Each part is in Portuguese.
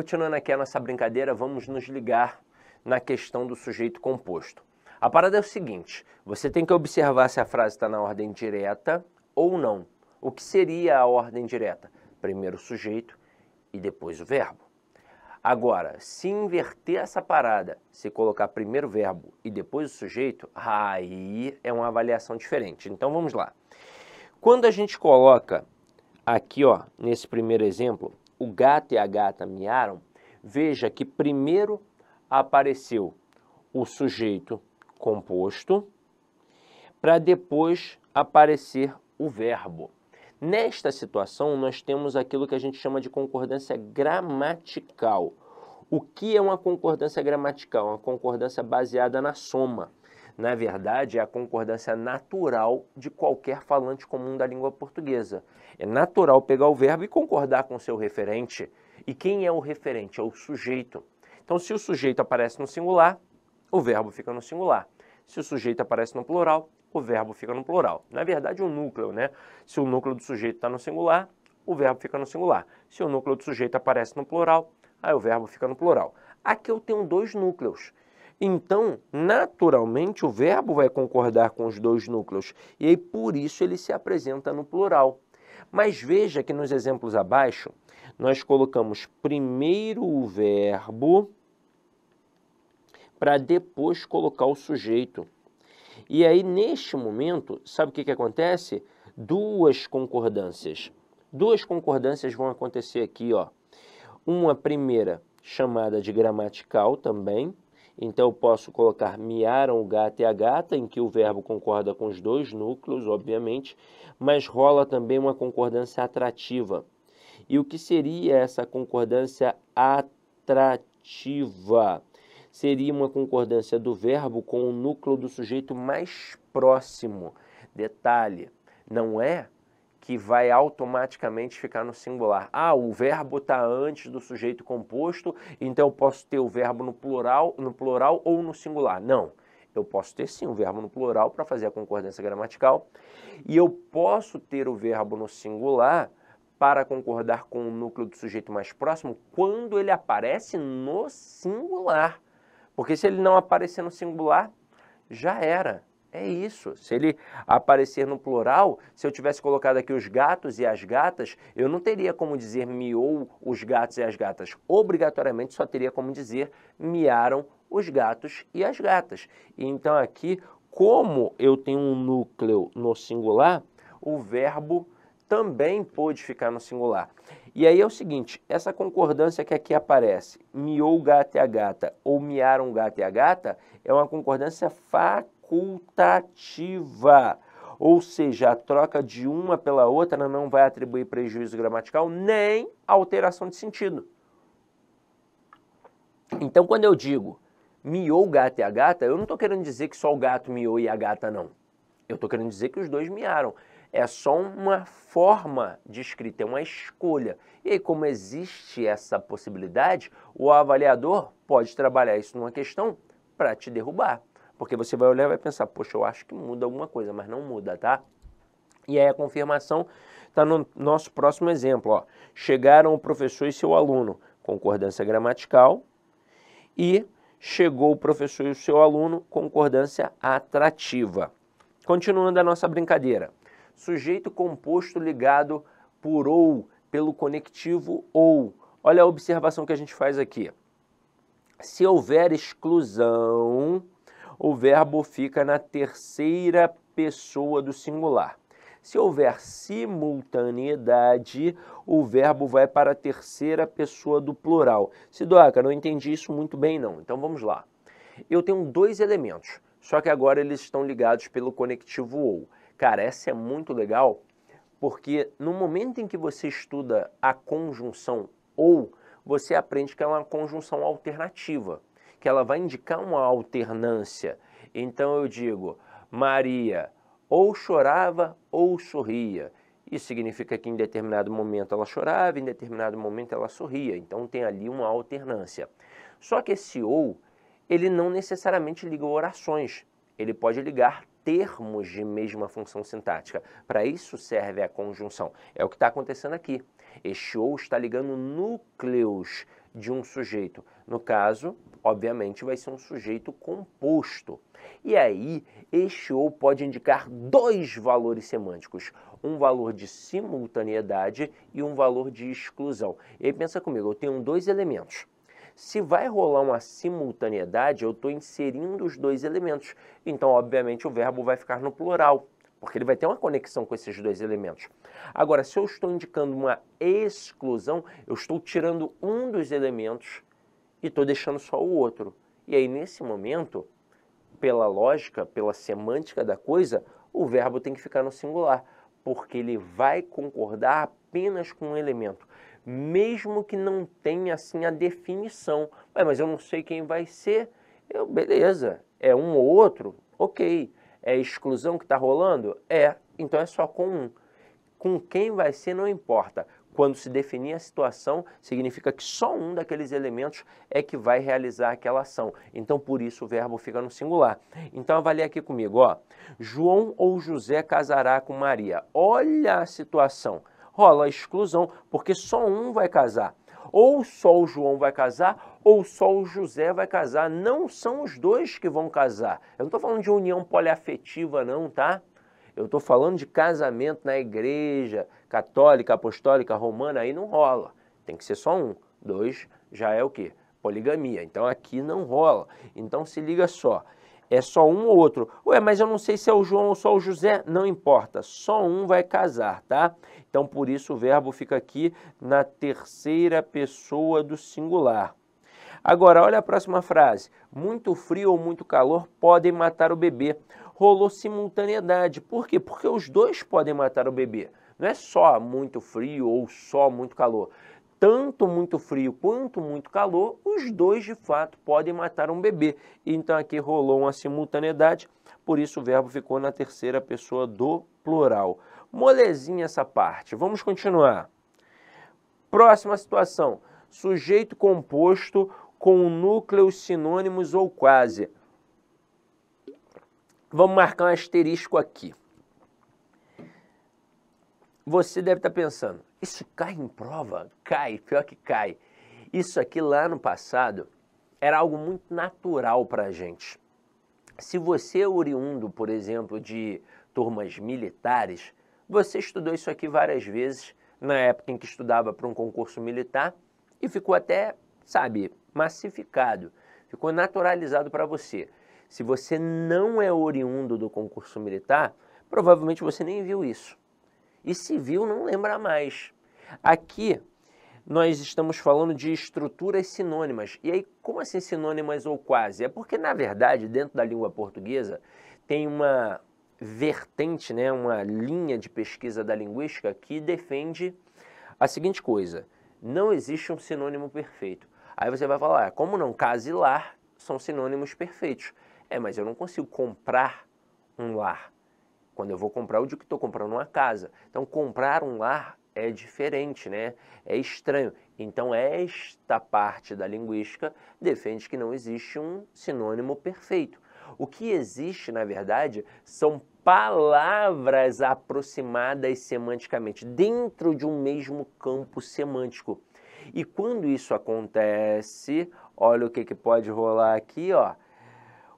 Continuando aqui a nossa brincadeira, vamos nos ligar na questão do sujeito composto. A parada é o seguinte: você tem que observar se a frase está na ordem direta ou não. O que seria a ordem direta? Primeiro o sujeito e depois o verbo. Agora, se inverter essa parada, se colocar primeiro o verbo e depois o sujeito, aí é uma avaliação diferente. Então vamos lá. Quando a gente coloca aqui, ó, nesse primeiro exemplo, o gato e a gata miaram, veja que primeiro apareceu o sujeito composto, para depois aparecer o verbo. Nesta situação, nós temos aquilo que a gente chama de concordância gramatical. O que é uma concordância gramatical? Uma concordância baseada na soma na verdade, é a concordância natural de qualquer falante comum da língua portuguesa. É natural pegar o verbo e concordar com seu referente. E quem é o referente? É o sujeito. Então, se o sujeito aparece no singular, o verbo fica no singular. Se o sujeito aparece no plural, o verbo fica no plural. Na verdade, o um núcleo, né? Se o núcleo do sujeito está no singular, o verbo fica no singular. Se o núcleo do sujeito aparece no plural, aí o verbo fica no plural. Aqui eu tenho dois núcleos. Então, naturalmente, o verbo vai concordar com os dois núcleos e aí por isso ele se apresenta no plural. Mas veja que nos exemplos abaixo, nós colocamos primeiro o verbo para depois colocar o sujeito. E aí, neste momento, sabe o que, que acontece? Duas concordâncias. Duas concordâncias vão acontecer aqui, ó. Uma primeira chamada de gramatical também, então eu posso colocar miaram o gato e a gata, em que o verbo concorda com os dois núcleos, obviamente, mas rola também uma concordância atrativa. E o que seria essa concordância atrativa? Seria uma concordância do verbo com o núcleo do sujeito mais próximo. Detalhe, não é que vai automaticamente ficar no singular. Ah, o verbo está antes do sujeito composto, então eu posso ter o verbo no plural, no plural ou no singular. Não. Eu posso ter sim o verbo no plural para fazer a concordância gramatical, e eu posso ter o verbo no singular para concordar com o núcleo do sujeito mais próximo quando ele aparece no singular. Porque se ele não aparecer no singular, já era. É isso. Se ele aparecer no plural, se eu tivesse colocado aqui os gatos e as gatas, eu não teria como dizer miou os gatos e as gatas. Obrigatoriamente só teria como dizer miaram os gatos e as gatas. Então aqui, como eu tenho um núcleo no singular, o verbo também pode ficar no singular. E aí é o seguinte, essa concordância que aqui aparece, miou o gato e a gata ou miaram o gato e a gata, é uma concordância fatal facultativa. Ou seja, a troca de uma pela outra não vai atribuir prejuízo gramatical nem alteração de sentido. Então, quando eu digo miou o gato e a gata, eu não estou querendo dizer que só o gato miou e a gata não. Eu estou querendo dizer que os dois miaram. É só uma forma de escrita, é uma escolha. E aí, como existe essa possibilidade, o avaliador pode trabalhar isso numa questão para te derrubar. Porque você vai olhar e vai pensar, poxa, eu acho que muda alguma coisa, mas não muda, tá? E aí a confirmação está no nosso próximo exemplo. Ó. Chegaram o professor e seu aluno, concordância gramatical, e chegou o professor e o seu aluno, concordância atrativa. Continuando a nossa brincadeira. Sujeito composto ligado por ou, pelo conectivo ou. Olha a observação que a gente faz aqui. Se houver exclusão, o verbo fica na terceira pessoa do singular. Se houver simultaneidade, o verbo vai para a terceira pessoa do plural. Sidoca, não entendi isso muito bem não, então vamos lá. Eu tenho dois elementos, só que agora eles estão ligados pelo conectivo ou. Cara, essa é muito legal, porque no momento em que você estuda a conjunção ou, você aprende que é uma conjunção alternativa que ela vai indicar uma alternância. Então eu digo, Maria ou chorava ou sorria. Isso significa que em determinado momento ela chorava, em determinado momento ela sorria. Então tem ali uma alternância. Só que esse ou, ele não necessariamente liga orações. Ele pode ligar termos de mesma função sintática. Para isso serve a conjunção. É o que está acontecendo aqui. Este ou está ligando núcleos de um sujeito. No caso, obviamente, vai ser um sujeito composto. E aí, este ou pode indicar dois valores semânticos, um valor de simultaneidade e um valor de exclusão. E aí pensa comigo, eu tenho dois elementos. Se vai rolar uma simultaneidade, eu estou inserindo os dois elementos. Então, obviamente, o verbo vai ficar no plural, porque ele vai ter uma conexão com esses dois elementos. Agora, se eu estou indicando uma exclusão, eu estou tirando um dos elementos e estou deixando só o outro. E aí, nesse momento, pela lógica, pela semântica da coisa, o verbo tem que ficar no singular, porque ele vai concordar apenas com um elemento mesmo que não tenha assim a definição. Ué, mas eu não sei quem vai ser. Eu, beleza, é um ou outro? Ok. É exclusão que está rolando? É. Então é só com um. Com quem vai ser não importa. Quando se definir a situação, significa que só um daqueles elementos é que vai realizar aquela ação. Então, por isso, o verbo fica no singular. Então, avalie aqui comigo. Ó. João ou José casará com Maria. Olha a situação rola a exclusão, porque só um vai casar. Ou só o João vai casar, ou só o José vai casar. Não são os dois que vão casar. Eu não estou falando de união poliafetiva, não, tá? Eu estou falando de casamento na igreja católica, apostólica, romana, aí não rola. Tem que ser só um. Dois já é o quê? Poligamia. Então aqui não rola. Então se liga só é só um ou outro. Ué, mas eu não sei se é o João ou só o José. Não importa, só um vai casar, tá? Então, por isso, o verbo fica aqui na terceira pessoa do singular. Agora, olha a próxima frase. Muito frio ou muito calor podem matar o bebê. Rolou simultaneidade. Por quê? Porque os dois podem matar o bebê. Não é só muito frio ou só muito calor tanto muito frio quanto muito calor, os dois de fato podem matar um bebê. Então aqui rolou uma simultaneidade, por isso o verbo ficou na terceira pessoa do plural. Molezinha essa parte. Vamos continuar. Próxima situação: sujeito composto com núcleos sinônimos ou quase. Vamos marcar um asterisco aqui. Você deve estar pensando, isso cai em prova? Cai, pior que cai. Isso aqui lá no passado era algo muito natural para a gente. Se você é oriundo, por exemplo, de turmas militares, você estudou isso aqui várias vezes na época em que estudava para um concurso militar e ficou até, sabe, massificado, ficou naturalizado para você. Se você não é oriundo do concurso militar, provavelmente você nem viu isso e civil não lembra mais. Aqui nós estamos falando de estruturas sinônimas. E aí, como assim sinônimas ou quase? É porque, na verdade, dentro da língua portuguesa tem uma vertente, né, uma linha de pesquisa da linguística que defende a seguinte coisa: não existe um sinônimo perfeito. Aí você vai falar, ah, como não? Casa e lar são sinônimos perfeitos. É, mas eu não consigo comprar um lar. Quando eu vou comprar, eu digo que estou comprando uma casa. Então, comprar um lar é diferente, né? É estranho. Então, esta parte da linguística defende que não existe um sinônimo perfeito. O que existe, na verdade, são palavras aproximadas semanticamente, dentro de um mesmo campo semântico. E quando isso acontece, olha o que, que pode rolar aqui, ó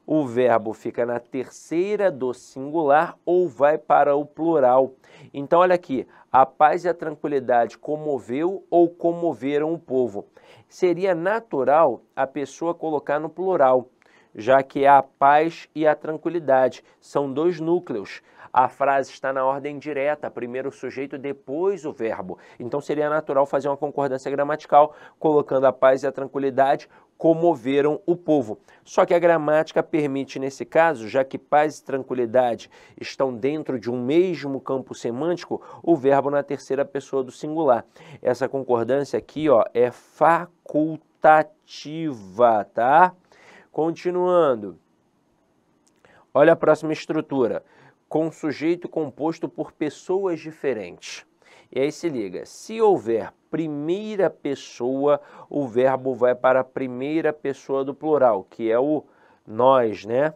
o verbo fica na terceira do singular ou vai para o plural. Então, olha aqui, a paz e a tranquilidade comoveu ou comoveram o povo. Seria natural a pessoa colocar no plural já que é a paz e a tranquilidade são dois núcleos. A frase está na ordem direta, primeiro o sujeito, depois o verbo. Então seria natural fazer uma concordância gramatical, colocando a paz e a tranquilidade comoveram o povo. Só que a gramática permite, nesse caso, já que paz e tranquilidade estão dentro de um mesmo campo semântico, o verbo na terceira pessoa do singular. Essa concordância aqui ó, é facultativa, tá? Continuando. Olha a próxima estrutura. Com sujeito composto por pessoas diferentes. E aí se liga, se houver primeira pessoa, o verbo vai para a primeira pessoa do plural, que é o nós, né?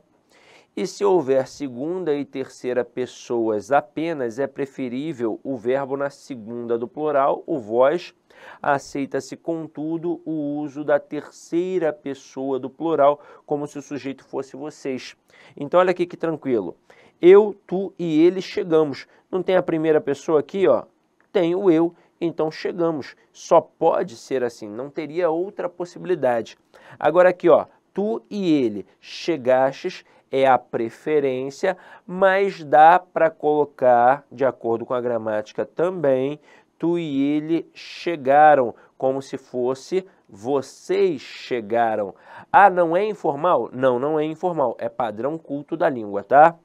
E se houver segunda e terceira pessoas apenas, é preferível o verbo na segunda do plural, o vós Aceita-se, contudo, o uso da terceira pessoa do plural, como se o sujeito fosse vocês. Então, olha aqui que tranquilo. Eu, tu e ele chegamos. Não tem a primeira pessoa aqui, ó? Tem o eu então chegamos. Só pode ser assim, não teria outra possibilidade. Agora aqui, ó, tu e ele chegastes é a preferência, mas dá para colocar, de acordo com a gramática também, tu e ele chegaram, como se fosse vocês chegaram. Ah, não é informal? Não, não é informal, é padrão culto da língua, tá?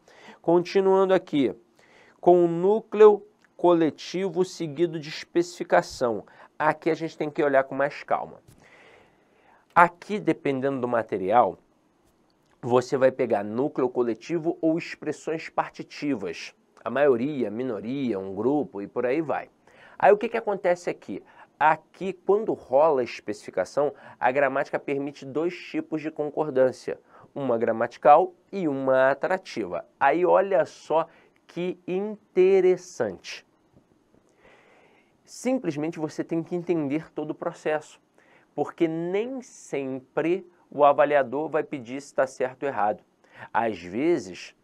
Continuando aqui, com o núcleo coletivo seguido de especificação. Aqui a gente tem que olhar com mais calma. Aqui, dependendo do material, você vai pegar núcleo coletivo ou expressões partitivas. A maioria, a minoria, um grupo e por aí vai. Aí o que, que acontece aqui? Aqui, quando rola a especificação, a gramática permite dois tipos de concordância, uma gramatical e uma atrativa. Aí olha só que interessante. Simplesmente você tem que entender todo o processo, porque nem sempre o avaliador vai pedir se está certo ou errado. Às vezes,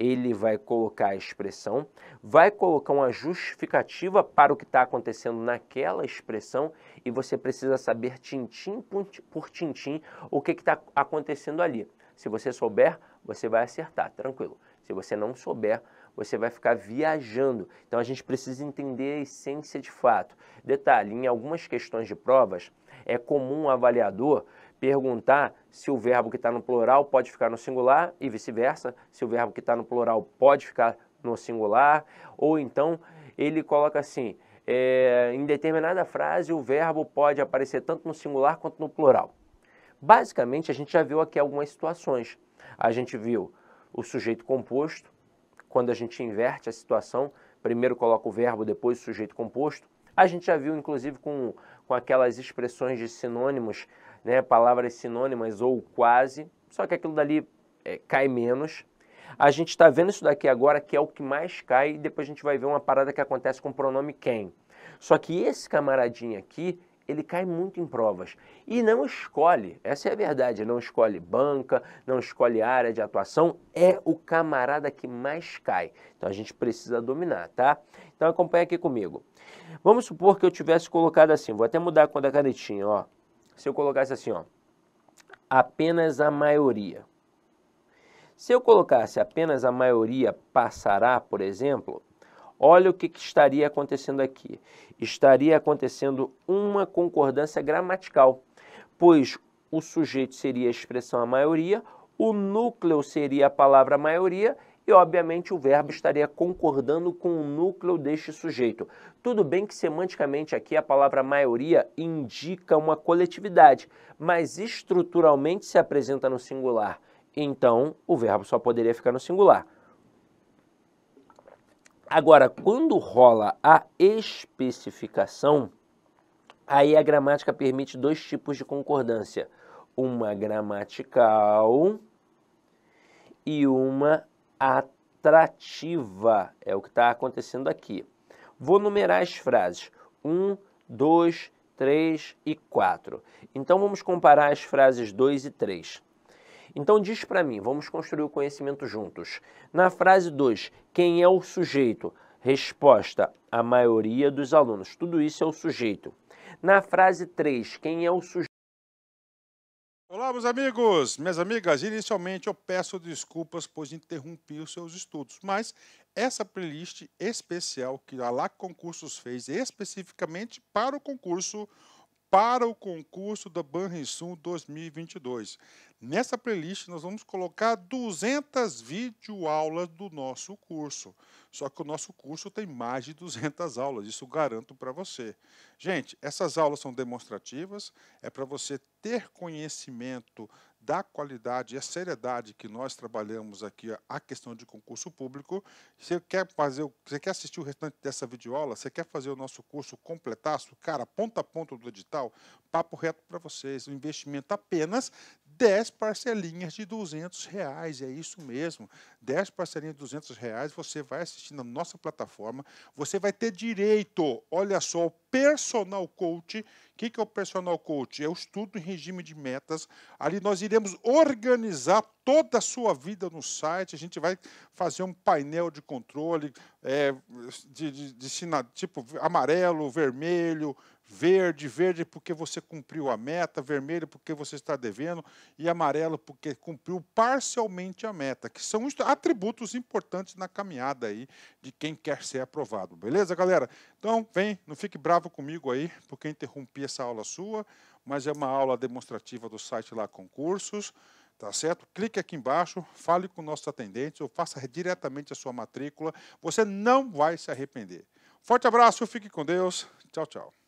ele vai colocar a expressão, vai colocar uma justificativa para o que está acontecendo naquela expressão e você precisa saber tintim por tintim o que está acontecendo ali. Se você souber, você vai acertar, tranquilo. Se você não souber, você vai ficar viajando. Então a gente precisa entender a essência de fato. Detalhe: em algumas questões de provas, é comum o avaliador perguntar se o verbo que está no plural pode ficar no singular e vice-versa, se o verbo que está no plural pode ficar no singular, ou então ele coloca assim: é, em determinada frase o verbo pode aparecer tanto no singular quanto no plural. Basicamente, a gente já viu aqui algumas situações. A gente viu o sujeito composto, quando a gente inverte a situação, primeiro coloca o verbo, depois o sujeito composto. A gente já viu, inclusive, com, com aquelas expressões de sinônimos né, palavras sinônimas ou quase, só que aquilo dali é, cai menos. A gente está vendo isso daqui agora, que é o que mais cai, e depois a gente vai ver uma parada que acontece com o pronome quem. Só que esse camaradinho aqui, ele cai muito em provas. E não escolhe, essa é a verdade, não escolhe banca, não escolhe área de atuação, é o camarada que mais cai. Então a gente precisa dominar, tá? Então acompanha aqui comigo. Vamos supor que eu tivesse colocado assim, vou até mudar com a canetinha, ó se eu colocasse assim, ó, apenas a maioria. Se eu colocasse apenas a maioria passará, por exemplo, olha o que, que estaria acontecendo aqui. Estaria acontecendo uma concordância gramatical, pois o sujeito seria a expressão a maioria, o núcleo seria a palavra maioria e, obviamente, o verbo estaria concordando com o núcleo deste sujeito. Tudo bem que semanticamente aqui a palavra maioria indica uma coletividade, mas estruturalmente se apresenta no singular. Então, o verbo só poderia ficar no singular. Agora, quando rola a especificação, aí a gramática permite dois tipos de concordância: uma gramatical e uma atrativa. É o que está acontecendo aqui. Vou numerar as frases. 1, 2, 3 e 4. Então vamos comparar as frases 2 e 3. Então diz para mim, vamos construir o conhecimento juntos. Na frase 2, quem é o sujeito? Resposta: a maioria dos alunos. Tudo isso é o sujeito. Na frase 3, quem é o sujeito? Olá, meus amigos, minhas amigas. Inicialmente eu peço desculpas pois interrompi os seus estudos, mas essa playlist especial que a LAC Concursos fez especificamente para o concurso para o concurso da Banrisul 2022. Nessa playlist, nós vamos colocar 200 videoaulas do nosso curso. Só que o nosso curso tem mais de 200 aulas, isso garanto para você. Gente, essas aulas são demonstrativas, é para você ter conhecimento da qualidade e a seriedade que nós trabalhamos aqui a questão de concurso público. Você quer fazer, você quer assistir o restante dessa videoaula, você quer fazer o nosso curso completaço, cara, ponta a ponta do edital, papo reto para vocês, um investimento apenas 10 parcelinhas de 200 reais, é isso mesmo. 10 parcelinhas de 200 reais, você vai assistir na nossa plataforma, você vai ter direito, olha só, o personal coach. O que, que é o personal coach? É o estudo em regime de metas. Ali nós iremos organizar toda a sua vida no site, a gente vai fazer um painel de controle, é, de, de, de, de tipo amarelo, vermelho, verde, verde porque você cumpriu a meta, vermelho porque você está devendo e amarelo porque cumpriu parcialmente a meta, que são atributos importantes na caminhada aí de quem quer ser aprovado. Beleza, galera? Então, vem, não fique bravo comigo aí porque interrompi essa aula sua, mas é uma aula demonstrativa do site lá concursos. Tá certo? Clique aqui embaixo, fale com nossos atendentes ou faça diretamente a sua matrícula. Você não vai se arrepender. Forte abraço, fique com Deus. Tchau, tchau.